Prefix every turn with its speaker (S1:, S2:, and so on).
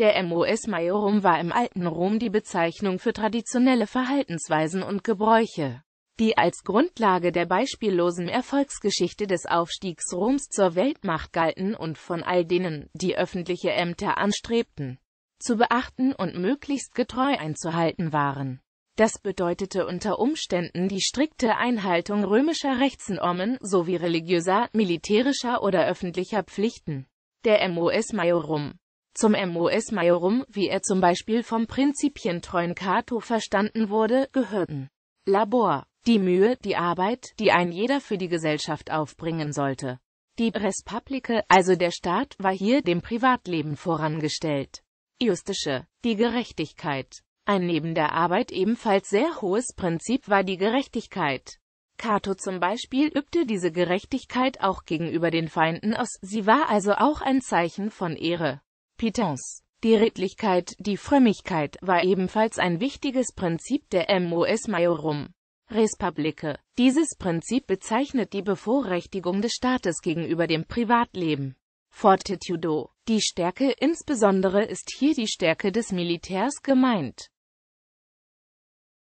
S1: Der MOS Majorum war im alten Rom die Bezeichnung für traditionelle Verhaltensweisen und Gebräuche, die als Grundlage der beispiellosen Erfolgsgeschichte des Aufstiegs Roms zur Weltmacht galten und von all denen, die öffentliche Ämter anstrebten, zu beachten und möglichst getreu einzuhalten waren. Das bedeutete unter Umständen die strikte Einhaltung römischer Rechtsnormen sowie religiöser, militärischer oder öffentlicher Pflichten. Der MOS Majorum zum MOS Majorum, wie er zum Beispiel vom prinzipientreuen Cato verstanden wurde, gehörten Labor, die Mühe, die Arbeit, die ein jeder für die Gesellschaft aufbringen sollte. Die Res also der Staat, war hier dem Privatleben vorangestellt. Justische, die Gerechtigkeit. Ein neben der Arbeit ebenfalls sehr hohes Prinzip war die Gerechtigkeit. Cato zum Beispiel übte diese Gerechtigkeit auch gegenüber den Feinden aus, sie war also auch ein Zeichen von Ehre. Pitons. Die Redlichkeit, die Frömmigkeit, war ebenfalls ein wichtiges Prinzip der MOS Majorum. Respublike. Dieses Prinzip bezeichnet die Bevorrechtigung des Staates gegenüber dem Privatleben. Fortitudo. Die Stärke, insbesondere ist hier die Stärke des Militärs gemeint.